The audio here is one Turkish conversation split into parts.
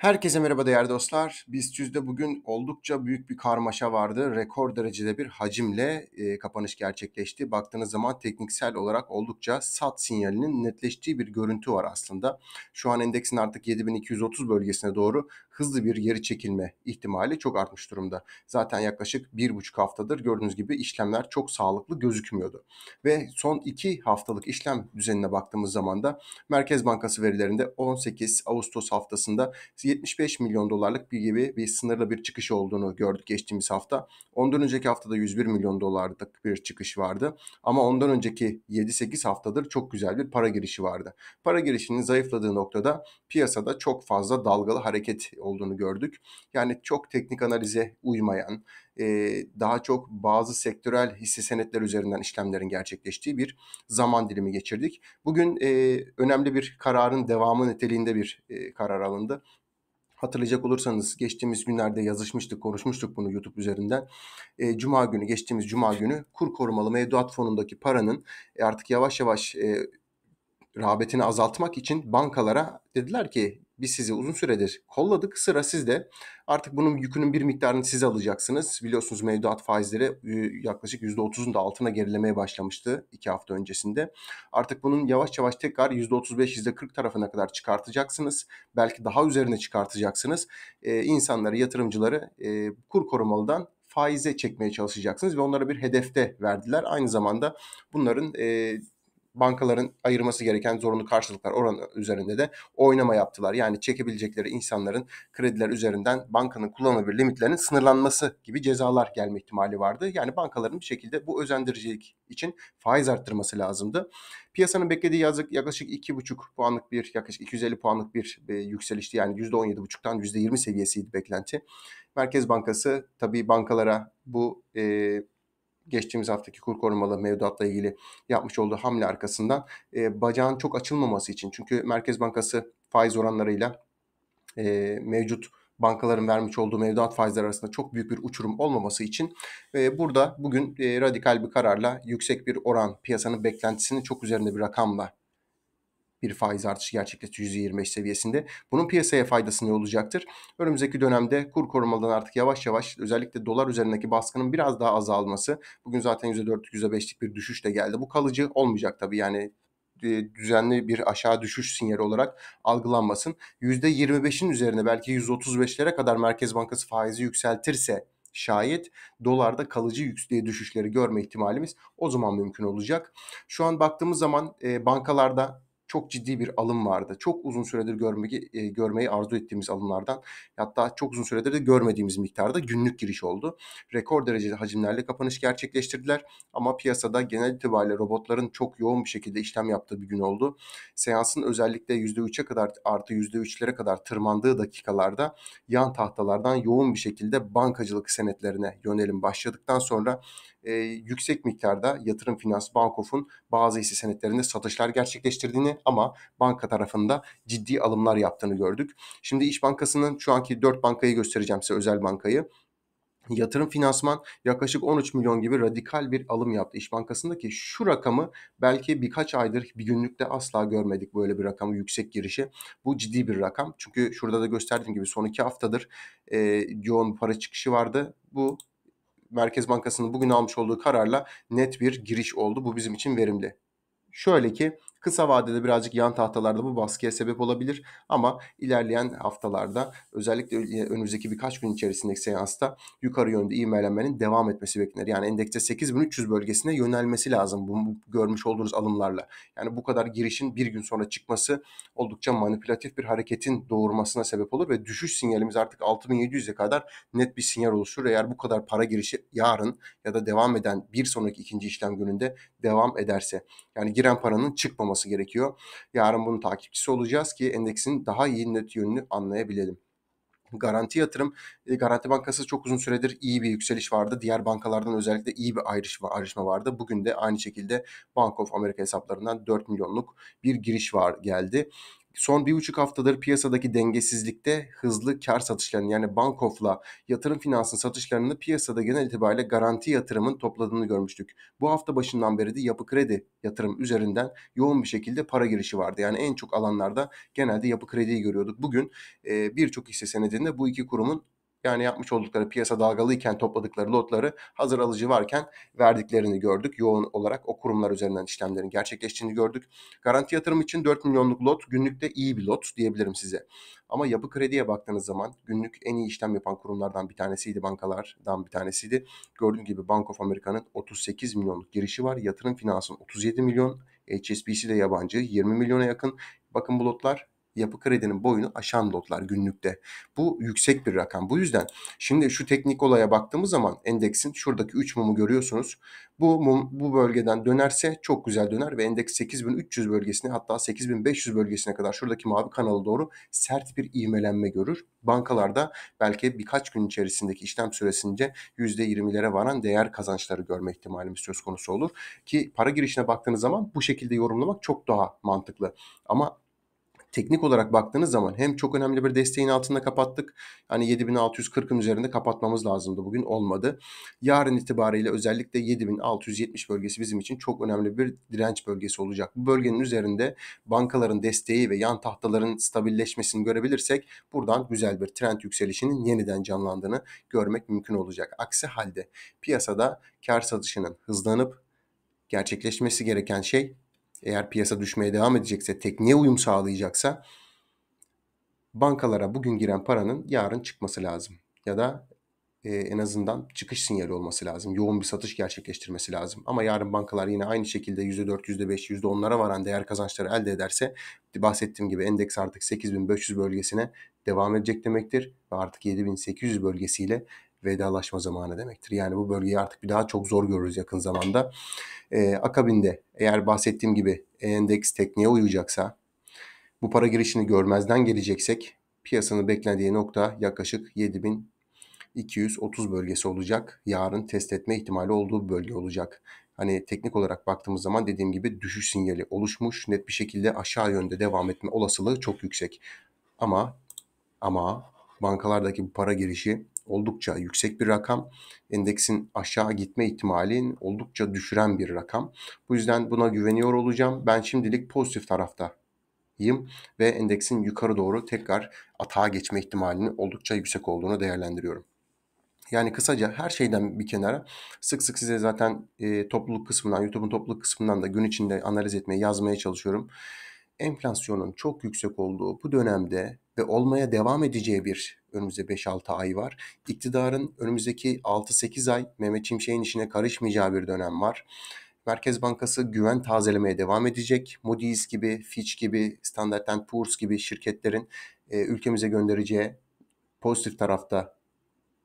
Herkese merhaba değerli dostlar. Biz yüzde bugün oldukça büyük bir karmaşa vardı. Rekor derecede bir hacimle e, kapanış gerçekleşti. Baktığınız zaman tekniksel olarak oldukça sat sinyalinin netleştiği bir görüntü var aslında. Şu an endeksin artık 7230 bölgesine doğru hızlı bir geri çekilme ihtimali çok artmış durumda. Zaten yaklaşık bir buçuk haftadır gördüğünüz gibi işlemler çok sağlıklı gözükmüyordu. Ve son iki haftalık işlem düzenine baktığımız zaman da Merkez Bankası verilerinde 18 Ağustos haftasında 75 milyon dolarlık bir gibi bir sınırlı bir çıkış olduğunu gördük geçtiğimiz hafta. Ondan önceki haftada 101 milyon dolarlık bir çıkış vardı. Ama ondan önceki 7-8 haftadır çok güzel bir para girişi vardı. Para girişinin zayıfladığı noktada piyasada çok fazla dalgalı hareket oldu olduğunu gördük. Yani çok teknik analize uymayan, e, daha çok bazı sektörel hisse senetler üzerinden işlemlerin gerçekleştiği bir zaman dilimi geçirdik. Bugün e, önemli bir kararın devamı niteliğinde bir e, karar alındı. Hatırlayacak olursanız geçtiğimiz günlerde yazışmıştık, konuşmuştuk bunu YouTube üzerinden. E, Cuma günü, geçtiğimiz Cuma günü kur korumalı mevduat fonundaki paranın e, artık yavaş yavaş e, rağbetini azaltmak için bankalara dediler ki biz sizi uzun süredir kolladık. Sıra sizde. Artık bunun yükünün bir miktarını siz alacaksınız. Biliyorsunuz mevduat faizleri e, yaklaşık %30'un da altına gerilemeye başlamıştı 2 hafta öncesinde. Artık bunun yavaş yavaş tekrar %35, %40 tarafına kadar çıkartacaksınız. Belki daha üzerine çıkartacaksınız. Ee, insanları, yatırımcıları e, kur korumalıdan faize çekmeye çalışacaksınız ve onlara bir hedefte verdiler. Aynı zamanda bunların e, bankaların ayırması gereken zorunlu karşılıklar oranı üzerinde de oynama yaptılar. Yani çekebilecekleri insanların krediler üzerinden bankanın kullanılabilir limitlerinin sınırlanması gibi cezalar gelme ihtimali vardı. Yani bankaların bir şekilde bu özendiricilik için faiz arttırması lazımdı. Piyasanın beklediği yazık yaklaşık 2,5 puanlık bir yaklaşık 250 puanlık bir e, yükselişti. Yani %17,5'tan %20 seviyesiydi beklenti. Merkez Bankası tabii bankalara bu e, geçtiğimiz haftaki kur korumalı mevduatla ilgili yapmış olduğu hamle arkasından e, bacağın çok açılmaması için. Çünkü Merkez Bankası faiz oranlarıyla e, mevcut bankaların vermiş olduğu mevduat faizleri arasında çok büyük bir uçurum olmaması için e, burada bugün e, radikal bir kararla yüksek bir oran piyasanın beklentisini çok üzerinde bir rakamla bir faiz artışı gerçekleşti %25 seviyesinde. Bunun piyasaya faydası ne olacaktır? Önümüzdeki dönemde kur korumadan artık yavaş yavaş özellikle dolar üzerindeki baskının biraz daha azalması. Bugün zaten %4'lük %5'lik bir düşüş de geldi. Bu kalıcı olmayacak tabii yani e, düzenli bir aşağı düşüş sinyali olarak algılanmasın. %25'in üzerine belki %35'lere kadar Merkez Bankası faizi yükseltirse şayet dolarda kalıcı yükseğe düşüşleri görme ihtimalimiz o zaman mümkün olacak. Şu an baktığımız zaman e, bankalarda çok ciddi bir alım vardı. Çok uzun süredir görmeyi, e, görmeyi arzu ettiğimiz alımlardan hatta çok uzun süredir de görmediğimiz miktarda günlük giriş oldu. Rekor derecede hacimlerle kapanış gerçekleştirdiler ama piyasada genel itibariyle robotların çok yoğun bir şekilde işlem yaptığı bir gün oldu. Seansın özellikle %3'e kadar artı %3'lere kadar tırmandığı dakikalarda yan tahtalardan yoğun bir şekilde bankacılık senetlerine yönelim başladıktan sonra e, yüksek miktarda yatırım finans Bankof'un bazı hisse senetlerinde satışlar gerçekleştirdiğini ama banka tarafında ciddi alımlar yaptığını gördük. Şimdi İş Bankası'nın şu anki 4 bankayı göstereceğim size özel bankayı. Yatırım finansman yaklaşık 13 milyon gibi radikal bir alım yaptı İş Bankası'ndaki şu rakamı belki birkaç aydır bir günlükte asla görmedik böyle bir rakamı yüksek girişi. Bu ciddi bir rakam çünkü şurada da gösterdiğim gibi son iki haftadır e, yoğun para çıkışı vardı. Bu Merkez Bankası'nın bugün almış olduğu kararla net bir giriş oldu. Bu bizim için verimli. Şöyle ki Kısa vadede birazcık yan tahtalarda bu baskıya sebep olabilir ama ilerleyen haftalarda özellikle önümüzdeki birkaç gün içerisindeki seansta yukarı yönde ivmelenmenin devam etmesi beklenir. Yani endekste 8300 bölgesine yönelmesi lazım bu, görmüş olduğunuz alımlarla. Yani bu kadar girişin bir gün sonra çıkması oldukça manipülatif bir hareketin doğurmasına sebep olur ve düşüş sinyalimiz artık 6700'e kadar net bir sinyal oluşur. Eğer bu kadar para girişi yarın ya da devam eden bir sonraki ikinci işlem gününde devam ederse yani giren paranın çıkmaması olması gerekiyor. Yarın bunun takipçisi olacağız ki endeksin daha iyi net yönünü anlayabilelim. Garanti yatırım, e, Garanti Bankası çok uzun süredir iyi bir yükseliş vardı. Diğer bankalardan özellikle iyi bir ayrışma, ayrışma vardı. Bugün de aynı şekilde Bank of America hesaplarından 4 milyonluk bir giriş var geldi son bir buçuk haftadır piyasadaki dengesizlikte hızlı kar satışlarını yani Bankof'la yatırım finansın satışlarını piyasada genel itibariyle garanti yatırımın topladığını görmüştük. Bu hafta başından beri de yapı kredi yatırım üzerinden yoğun bir şekilde para girişi vardı. Yani en çok alanlarda genelde yapı krediyi görüyorduk. Bugün e, birçok hisse senedinde bu iki kurumun yani yapmış oldukları piyasa dalgalıyken topladıkları lotları hazır alıcı varken verdiklerini gördük. Yoğun olarak o kurumlar üzerinden işlemlerin gerçekleştiğini gördük. Garanti yatırım için 4 milyonluk lot günlükte iyi bir lot diyebilirim size. Ama yapı krediye baktığınız zaman günlük en iyi işlem yapan kurumlardan bir tanesiydi, bankalardan bir tanesiydi. Gördüğünüz gibi Bank of America'nın 38 milyonluk girişi var. Yatırım finansın 37 milyon, HSBC de yabancı 20 milyona yakın. Bakın bu lotlar yapı kredinin boyunu aşan lotlar günlükte. Bu yüksek bir rakam. Bu yüzden şimdi şu teknik olaya baktığımız zaman endeksin şuradaki 3 mumu görüyorsunuz. Bu mum bu bölgeden dönerse çok güzel döner ve endeks 8300 bölgesine hatta 8500 bölgesine kadar şuradaki mavi kanalı doğru sert bir ivmelenme görür. Bankalarda belki birkaç gün içerisindeki işlem süresince %20'lere varan değer kazançları görme ihtimalimiz söz konusu olur. Ki para girişine baktığınız zaman bu şekilde yorumlamak çok daha mantıklı. Ama teknik olarak baktığınız zaman hem çok önemli bir desteğin altında kapattık. Hani 7640'ın üzerinde kapatmamız lazımdı bugün olmadı. Yarın itibariyle özellikle 7670 bölgesi bizim için çok önemli bir direnç bölgesi olacak. Bu bölgenin üzerinde bankaların desteği ve yan tahtaların stabilleşmesini görebilirsek buradan güzel bir trend yükselişinin yeniden canlandığını görmek mümkün olacak. Aksi halde piyasada kar satışının hızlanıp gerçekleşmesi gereken şey eğer piyasa düşmeye devam edecekse, tekniğe uyum sağlayacaksa bankalara bugün giren paranın yarın çıkması lazım. Ya da e, en azından çıkış sinyali olması lazım. Yoğun bir satış gerçekleştirmesi lazım. Ama yarın bankalar yine aynı şekilde %4, %5, %10'lara varan değer kazançları elde ederse bahsettiğim gibi endeks artık 8500 bölgesine devam edecek demektir. Ve artık 7800 bölgesiyle vedalaşma zamanı demektir. Yani bu bölgeyi artık bir daha çok zor görürüz yakın zamanda. Ee, akabinde eğer bahsettiğim gibi endeks tekniğe uyacaksa bu para girişini görmezden geleceksek piyasanın beklendiği nokta yaklaşık 7230 bölgesi olacak. Yarın test etme ihtimali olduğu bölge olacak. Hani teknik olarak baktığımız zaman dediğim gibi düşüş sinyali oluşmuş. Net bir şekilde aşağı yönde devam etme olasılığı çok yüksek. Ama ama bankalardaki bu para girişi oldukça yüksek bir rakam. Endeksin aşağı gitme ihtimalini oldukça düşüren bir rakam. Bu yüzden buna güveniyor olacağım. Ben şimdilik pozitif taraftayım ve endeksin yukarı doğru tekrar atağa geçme ihtimalinin oldukça yüksek olduğunu değerlendiriyorum. Yani kısaca her şeyden bir kenara sık sık size zaten e, topluluk kısmından, YouTube'un topluluk kısmından da gün içinde analiz etmeye, yazmaya çalışıyorum. Enflasyonun çok yüksek olduğu bu dönemde ve olmaya devam edeceği bir önümüzde 5-6 ay var. İktidarın önümüzdeki 6-8 ay Mehmet Şimşek'in işine karışmayacağı bir dönem var. Merkez Bankası güven tazelemeye devam edecek. Moody's gibi, Fitch gibi, Standard Poor's gibi şirketlerin e, ülkemize göndereceği pozitif tarafta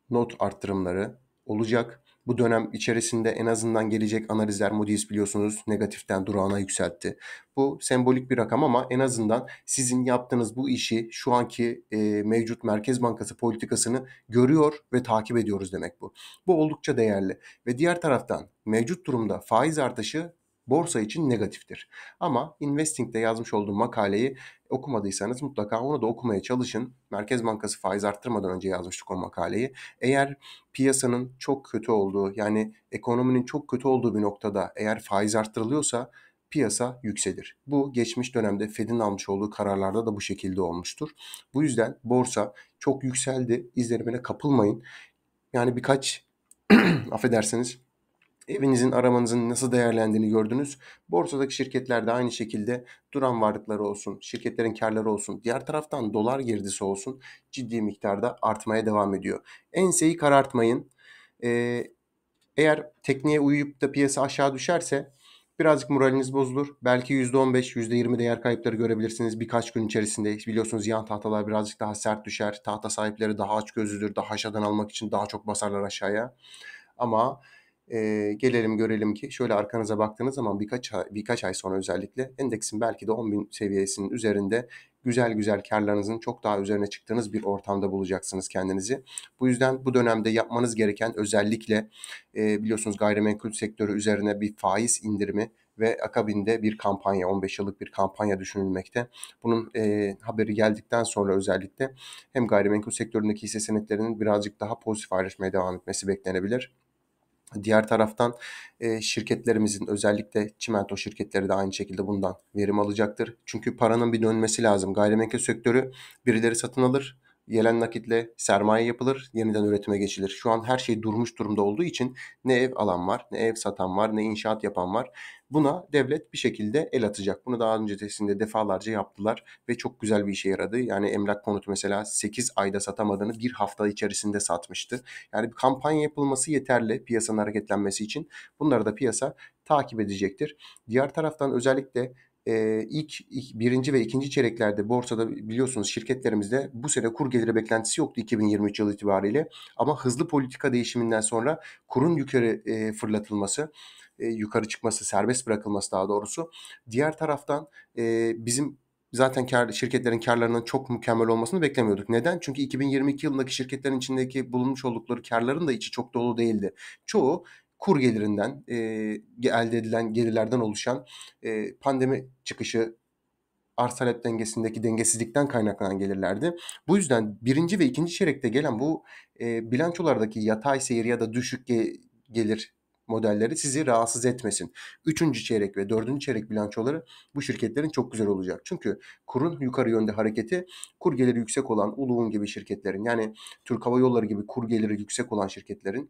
not arttırımları olacak. Bu dönem içerisinde en azından gelecek analizler Moody's biliyorsunuz negatiften durağına yükseltti. Bu sembolik bir rakam ama en azından sizin yaptığınız bu işi şu anki e, mevcut Merkez Bankası politikasını görüyor ve takip ediyoruz demek bu. Bu oldukça değerli ve diğer taraftan mevcut durumda faiz artışı borsa için negatiftir. Ama Investing'de yazmış olduğum makaleyi okumadıysanız mutlaka onu da okumaya çalışın. Merkez Bankası faiz arttırmadan önce yazmıştık o makaleyi. Eğer piyasanın çok kötü olduğu yani ekonominin çok kötü olduğu bir noktada eğer faiz arttırılıyorsa piyasa yükselir. Bu geçmiş dönemde Fed'in almış olduğu kararlarda da bu şekilde olmuştur. Bu yüzden borsa çok yükseldi. İzlenimine kapılmayın. Yani birkaç affedersiniz Evinizin aramanızın nasıl değerlendiğini gördünüz. Borsadaki şirketlerde aynı şekilde duran varlıkları olsun, şirketlerin karları olsun, diğer taraftan dolar girdisi olsun ciddi miktarda artmaya devam ediyor. Enseyi karartmayın. Ee, eğer tekniğe uyuyup da piyasa aşağı düşerse birazcık moraliniz bozulur. Belki %15, %20 değer kayıpları görebilirsiniz birkaç gün içerisinde. Biliyorsunuz yan tahtalar birazcık daha sert düşer. Tahta sahipleri daha aç açgözlüdür, daha aşağıdan almak için daha çok basarlar aşağıya. Ama e, gelelim görelim ki şöyle arkanıza baktığınız zaman birkaç ay, birkaç ay sonra özellikle endeksin belki de 10 bin seviyesinin üzerinde güzel güzel karlarınızın çok daha üzerine çıktığınız bir ortamda bulacaksınız kendinizi. Bu yüzden bu dönemde yapmanız gereken özellikle e, biliyorsunuz gayrimenkul sektörü üzerine bir faiz indirimi ve akabinde bir kampanya 15 yıllık bir kampanya düşünülmekte. Bunun e, haberi geldikten sonra özellikle hem gayrimenkul sektöründeki hisse senetlerinin birazcık daha pozitif ayrışmaya devam etmesi beklenebilir. Diğer taraftan e, şirketlerimizin özellikle çimento şirketleri de aynı şekilde bundan verim alacaktır. Çünkü paranın bir dönmesi lazım. Gayrimenkul sektörü birileri satın alır Yelen nakitle sermaye yapılır, yeniden üretime geçilir. Şu an her şey durmuş durumda olduğu için ne ev alan var, ne ev satan var, ne inşaat yapan var. Buna devlet bir şekilde el atacak. Bunu daha öncesinde defalarca yaptılar ve çok güzel bir işe yaradı. Yani emlak konutu mesela 8 ayda satamadığını bir hafta içerisinde satmıştı. Yani bir kampanya yapılması yeterli piyasanın hareketlenmesi için. Bunları da piyasa takip edecektir. Diğer taraftan özellikle e, ilk, ilk birinci ve ikinci çeyreklerde borsada biliyorsunuz şirketlerimizde bu sene kur geliri beklentisi yoktu 2023 yılı itibariyle. Ama hızlı politika değişiminden sonra kurun yukarı e, fırlatılması, e, yukarı çıkması, serbest bırakılması daha doğrusu. Diğer taraftan e, bizim zaten kar, şirketlerin karlarının çok mükemmel olmasını beklemiyorduk. Neden? Çünkü 2022 yılındaki şirketlerin içindeki bulunmuş oldukları karların da içi çok dolu değildi. Çoğu kur gelirinden e, elde edilen gelirlerden oluşan e, pandemi çıkışı arz talep dengesindeki dengesizlikten kaynaklanan gelirlerdi. Bu yüzden birinci ve ikinci çeyrekte gelen bu e, bilançolardaki yatay seyir ya da düşük ge- gelir modelleri sizi rahatsız etmesin. Üçüncü çeyrek ve dördüncü çeyrek bilançoları bu şirketlerin çok güzel olacak. Çünkü kurun yukarı yönde hareketi kur geliri yüksek olan Uluğun gibi şirketlerin yani Türk Hava Yolları gibi kur geliri yüksek olan şirketlerin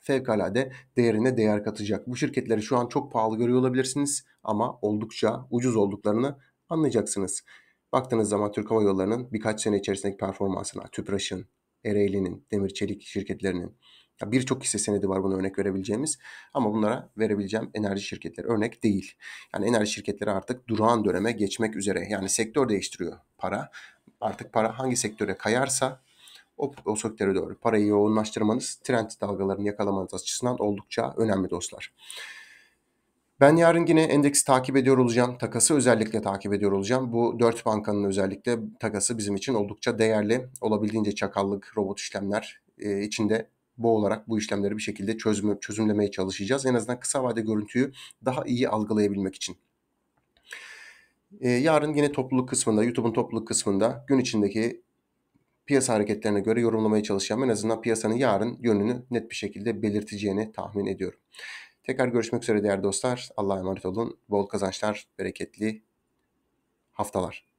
fevkalade değerine değer katacak. Bu şirketleri şu an çok pahalı görüyor olabilirsiniz ama oldukça ucuz olduklarını anlayacaksınız. Baktığınız zaman Türk Hava Yolları'nın birkaç sene içerisindeki performansına, Tüpraş'ın, Ereğli'nin, Demir Çelik şirketlerinin, birçok hisse senedi var buna örnek verebileceğimiz ama bunlara verebileceğim enerji şirketleri örnek değil. Yani enerji şirketleri artık durağan döneme geçmek üzere. Yani sektör değiştiriyor para. Artık para hangi sektöre kayarsa o, o sektöre doğru parayı yoğunlaştırmanız trend dalgalarını yakalamanız açısından oldukça önemli dostlar. Ben yarın yine endeksi takip ediyor olacağım. Takası özellikle takip ediyor olacağım. Bu dört bankanın özellikle takası bizim için oldukça değerli. Olabildiğince çakallık, robot işlemler e, içinde olarak bu işlemleri bir şekilde çözme, çözümlemeye çalışacağız. En azından kısa vade görüntüyü daha iyi algılayabilmek için. Ee, yarın yine topluluk kısmında, YouTube'un topluluk kısmında gün içindeki piyasa hareketlerine göre yorumlamaya çalışacağım. En azından piyasanın yarın yönünü net bir şekilde belirteceğini tahmin ediyorum. Tekrar görüşmek üzere değerli dostlar. Allah'a emanet olun. Bol kazançlar, bereketli haftalar.